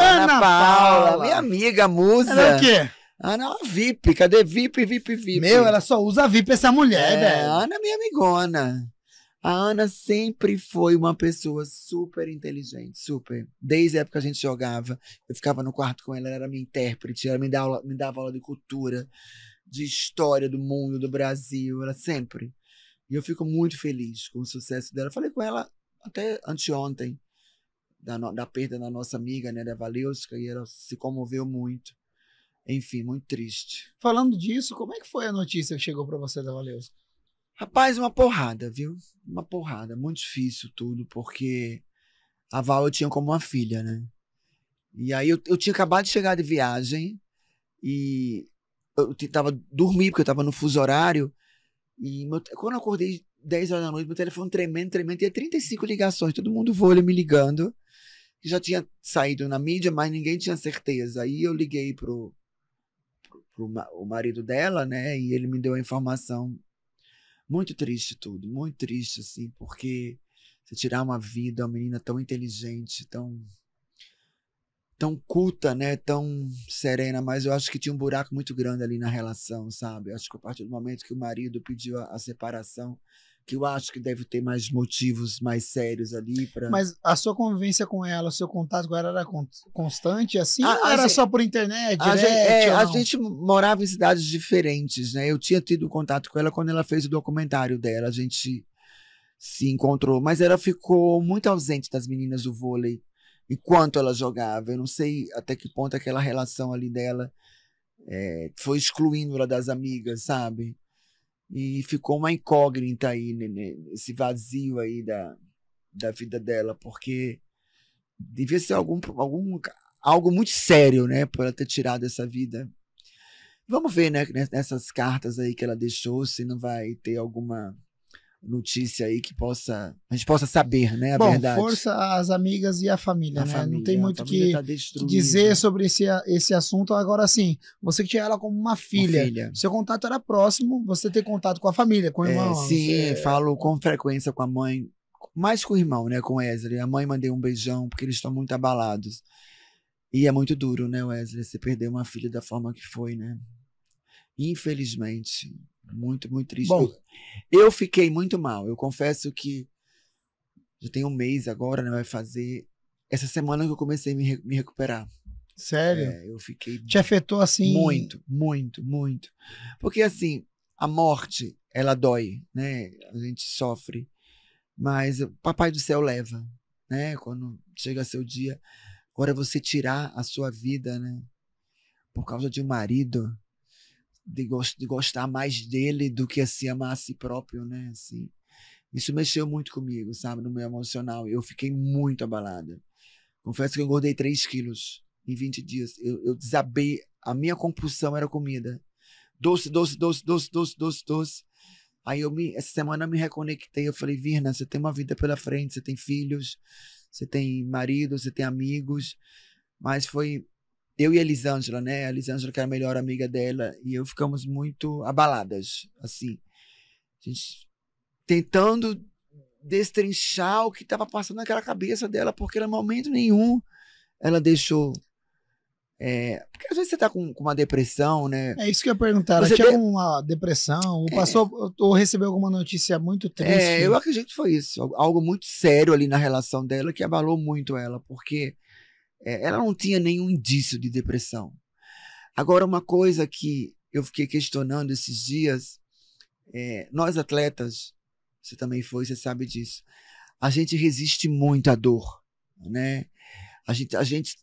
Ana, Ana Paula, Paula, minha amiga, musa. Ela é o quê? Ana é uma VIP, cadê VIP, VIP, VIP? Meu, ela só usa VIP essa mulher, né? velho. Ana é minha amigona. A Ana sempre foi uma pessoa super inteligente, super. Desde a época que a gente jogava, eu ficava no quarto com ela, ela era minha intérprete, ela me dava, aula, me dava aula de cultura, de história do mundo, do Brasil, ela sempre. E eu fico muito feliz com o sucesso dela. Falei com ela até anteontem da, da perda da nossa amiga, né, da Valeuska, e ela se comoveu muito. Enfim, muito triste. Falando disso, como é que foi a notícia que chegou para você da Valeuska? Rapaz, uma porrada, viu? Uma porrada, muito difícil tudo, porque a Val eu tinha como uma filha, né? E aí eu, eu tinha acabado de chegar de viagem e eu tentava dormir, porque eu tava no fuso horário. E meu, quando eu acordei 10 horas da noite, meu telefone tremendo, tremendo. Tinha 35 ligações, todo mundo voa me ligando que já tinha saído na mídia, mas ninguém tinha certeza. Aí eu liguei pro, pro, pro o marido dela, né? E ele me deu a informação. Muito triste tudo, muito triste, assim, porque você tirar uma vida, uma menina tão inteligente, tão tão culta, né? Tão serena, mas eu acho que tinha um buraco muito grande ali na relação, sabe? Eu acho que a partir do momento que o marido pediu a, a separação, que eu acho que deve ter mais motivos mais sérios ali para. Mas a sua convivência com ela, o seu contato com ela era constante assim? A, ou era gente, só por internet? Direct, a, gente, é, a gente morava em cidades diferentes, né? Eu tinha tido contato com ela quando ela fez o documentário dela. A gente se encontrou, mas ela ficou muito ausente das meninas do vôlei enquanto ela jogava. Eu não sei até que ponto aquela relação ali dela é, foi excluindo ela das amigas, sabe? E ficou uma incógnita aí, nesse esse vazio aí da, da vida dela, porque devia ser algum, algum, algo muito sério, né, por ela ter tirado essa vida. Vamos ver, né, nessas cartas aí que ela deixou, se não vai ter alguma notícia aí que possa a gente possa saber, né, a Bom, verdade. força às amigas e à família, a né? Família, não tem muito que, tá que, dizer sobre esse, esse assunto. Agora sim, você que tinha ela como uma filha, uma filha, seu contato era próximo, você ter contato com a família, com o é, irmão. É, sim, é... falo com frequência com a mãe, mais com o irmão, né, com o Wesley. A mãe mandei um beijão porque eles estão muito abalados. E é muito duro, né, Wesley, você perder uma filha da forma que foi, né? Infelizmente, muito, muito triste. Bom, eu fiquei muito mal. Eu confesso que já tem um mês agora, né? Vai fazer. Essa semana que eu comecei a me, re me recuperar. Sério? É, eu fiquei. Te afetou assim? Muito, muito, muito. Porque assim, a morte, ela dói, né? A gente sofre. Mas o Papai do Céu leva, né? Quando chega seu dia. Agora você tirar a sua vida, né? Por causa de um marido de, gost, de gostar mais dele do que assim amar a si próprio, né? Assim, isso mexeu muito comigo, sabe, no meu emocional. Eu fiquei muito abalada. Confesso que eu engordei 3 quilos em 20 dias. Eu, eu desabei. A minha compulsão era comida. Doce, doce, doce, doce, doce, doce, doce. Aí eu me, essa semana eu me reconectei. Eu falei, Virna, você tem uma vida pela frente, você tem filhos, você tem marido, você tem amigos. Mas foi eu e a Elisângela, né? A Elisângela, que era a melhor amiga dela, e eu ficamos muito abaladas, assim. A gente tentando destrinchar o que estava passando naquela cabeça dela, porque ela, em momento nenhum, ela deixou. É, porque às vezes você está com, com, uma depressão, né? É isso que eu ia perguntar. você tinha de... uma depressão, ou é. passou, é... ou recebeu alguma notícia muito é, triste? É, eu acredito que foi isso. Algo muito sério ali na relação dela que abalou muito ela, porque é, ela não tinha nenhum indício de depressão. Agora, uma coisa que eu fiquei questionando esses dias, é, nós atletas, você também foi, você sabe disso, a gente resiste muito à dor, né? A gente, a gente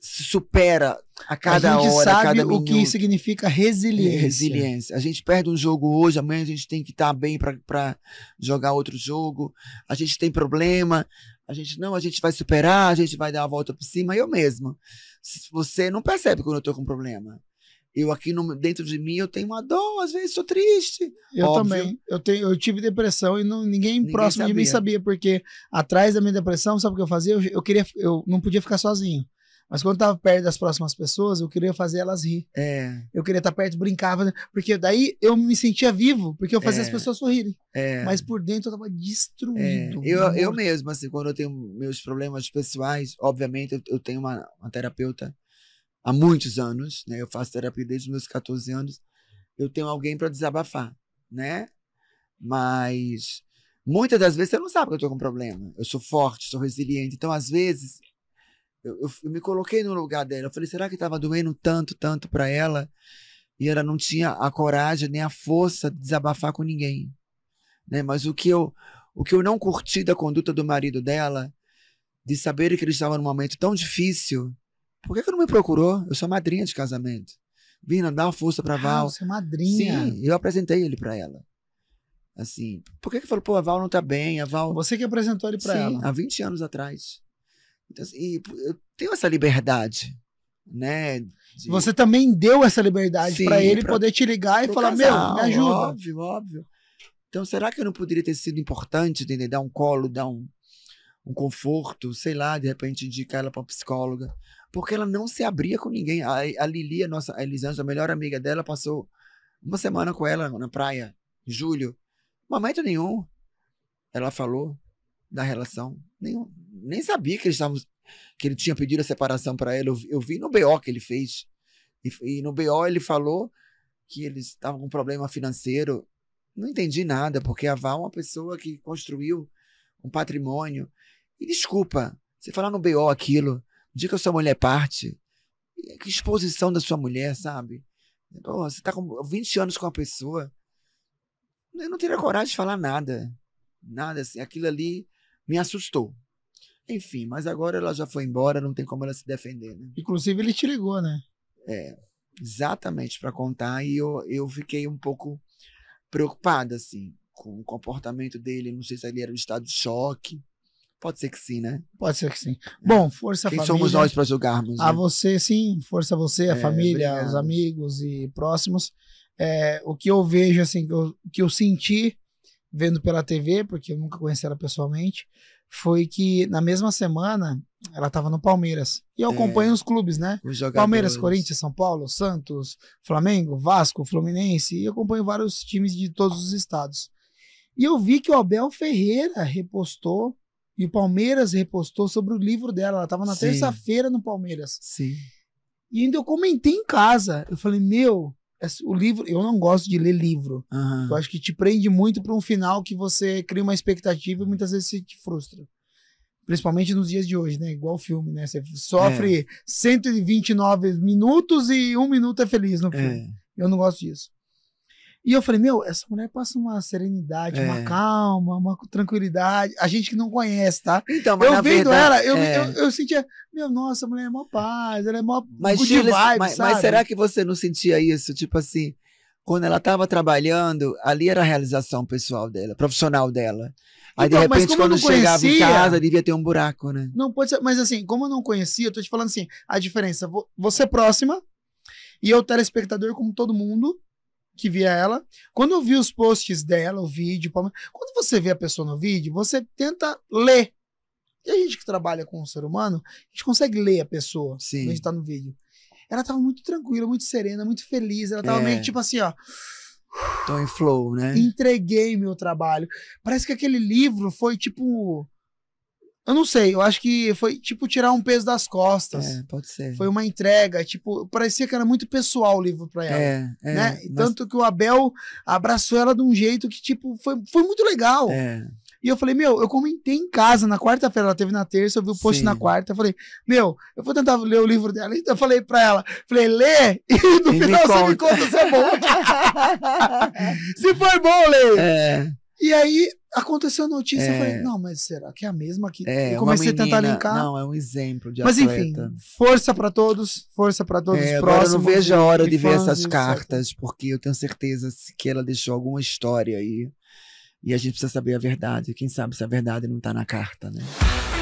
se supera a cada hora, a gente hora, sabe o minuto. que significa resiliência. É, resiliência. A gente perde um jogo hoje, amanhã a gente tem que estar tá bem para jogar outro jogo. A gente tem problema, a gente, não, a gente vai superar, a gente vai dar a volta por cima, eu mesma. Você não percebe quando eu tô com problema. Eu aqui no, dentro de mim, eu tenho uma dor, às vezes sou triste. Eu Óbvio. também. Eu, tenho, eu tive depressão e não, ninguém, ninguém próximo sabia. de mim sabia, porque atrás da minha depressão, sabe o que eu fazia? Eu, eu, queria, eu não podia ficar sozinho. Mas quando eu tava perto das próximas pessoas, eu queria fazer elas rir. É. Eu queria estar tá perto, brincava, porque daí eu me sentia vivo, porque eu fazia é. as pessoas sorrirem. É. Mas por dentro eu tava destruído. É. Eu, eu mesmo, assim, quando eu tenho meus problemas pessoais, obviamente eu, eu tenho uma, uma, terapeuta há muitos anos, né? Eu faço terapia desde os meus 14 anos. Eu tenho alguém para desabafar, né? Mas muitas das vezes você não sabe que eu tô com problema. Eu sou forte, sou resiliente. Então, às vezes, eu, eu, eu me coloquei no lugar dela. Eu falei, será que estava doendo tanto, tanto para ela? E ela não tinha a coragem nem a força de desabafar com ninguém. Né? Mas o que, eu, o que eu não curti da conduta do marido dela, de saber que ele estava num momento tão difícil, por que, que não me procurou? Eu sou madrinha de casamento. Vina, dá uma força para ah, Val. Você é madrinha. Sim, eu apresentei ele para ela. Assim, por que que falou, pô, a Val não tá bem, a Val... Você que apresentou ele para ela. há 20 anos atrás. Então, assim, e eu tenho essa liberdade, né? De... Você também deu essa liberdade para ele pra, poder te ligar e falar, casal, meu, me ajuda. Óbvio, óbvio. Então, será que eu não poderia ter sido importante, entendeu? Dar um colo, dar um, um conforto, sei lá, de repente indicar ela para uma psicóloga. Porque ela não se abria com ninguém. A, a Lili, a nossa a Elisângela, a melhor amiga dela, passou uma semana com ela na praia, em julho. Momento nenhum. Ela falou, da relação. Nem, nem sabia que, ele estava que ele tinha pedido a separação para ela. Eu, eu, vi no BO que ele fez. E, e no BO ele falou que eles estava com um problema financeiro. Não entendi nada, porque a Val é uma pessoa que construiu um patrimônio. E desculpa, você falar no BO aquilo, diga que a sua mulher parte. Que exposição da sua mulher, sabe? Pô, você está com 20 anos com a pessoa. Eu não teria coragem de falar nada. Nada assim. Aquilo ali me assustou. Enfim, mas agora ela já foi embora, não tem como ela se defender, né? Inclusive, ele te ligou, né? É, exatamente, para contar, e eu, eu fiquei um pouco preocupada, assim, com o comportamento dele. Não sei se ele era um estado de choque. Pode ser que sim, né? Pode ser que sim. É. Bom, força Quem família. Quem somos nós para julgarmos? Né? A você, sim. Força a você, a é, família, obrigado. os amigos e próximos. É, o que eu vejo, assim, o que eu senti vendo pela TV, porque eu nunca conheci ela pessoalmente, foi que na mesma semana ela estava no Palmeiras. E eu é. acompanho os clubes, né? Os Palmeiras, Corinthians, São Paulo, Santos, Flamengo, Vasco, Fluminense. E eu acompanho vários times de todos os estados. E eu vi que o Abel Ferreira repostou e o Palmeiras repostou sobre o livro dela. Ela estava na terça-feira no Palmeiras. Sim. E ainda eu comentei em casa. Eu falei, meu, o livro, eu não gosto de ler livro. Uhum. Eu acho que te prende muito para um final que você cria uma expectativa e muitas vezes você te frustra. Principalmente nos dias de hoje, né? Igual filme, né? Você sofre é. 129 minutos e um minuto é feliz no é. filme. É. Eu não gosto disso. E eu falei, meu, essa mulher passa uma serenidade, é. uma calma, uma tranquilidade. A gente que não conhece, tá? Então, mas eu vendo verdade, ela, eu, é. eu, eu, sentia, meu, nossa, a mulher é mó paz, ela é mó mas, good vibe, mas, mas, será que você não sentia isso? Tipo assim, quando ela estava trabalhando, ali era a realização pessoal dela, profissional dela. Aí, então, de repente, quando chegava conhecia, em casa, devia ter um buraco, né? Não pode ser, mas assim, como eu não conhecia, eu tô te falando assim, a diferença, você é próxima e eu, telespectador, como todo mundo, que via ela. Quando eu vi os posts dela, o vídeo, quando você vê a pessoa no vídeo, você tenta ler. E a gente que trabalha com o ser humano, a gente consegue ler a pessoa Sim. quando a gente tá no vídeo. Ela tava muito tranquila, muito serena, muito feliz. Ela tava é. meio tipo assim, ó. Tô em flow, né? Entreguei meu trabalho. Parece que aquele livro foi tipo eu não sei, eu acho que foi tipo tirar um peso das costas. É, pode ser. Foi uma entrega, tipo, parecia que era muito pessoal o livro para ela. É, é, né? Mas... Tanto que o Abel abraçou ela de um jeito que, tipo, foi, foi muito legal. É. E eu falei, meu, eu comentei em casa na quarta-feira, ela teve na terça, eu vi o post Sim. na quarta, eu falei, meu, eu vou tentar ler o livro dela. Então eu falei pra ela, falei, lê, e no e final me você me conta se é bom. se foi bom, lê. É. E aí, aconteceu a notícia, é. eu falei, é. não, mas será que é a mesma que é, eu comecei menina, a tentar linkar? Não, é um exemplo de Mas atleta. enfim, força para todos, força para todos é, próximos. Eu não vejo a hora de, de ver essas cartas, certo. porque eu tenho certeza que ela deixou alguma história aí. E a gente precisa saber a verdade. Quem sabe se a verdade não está na carta, né?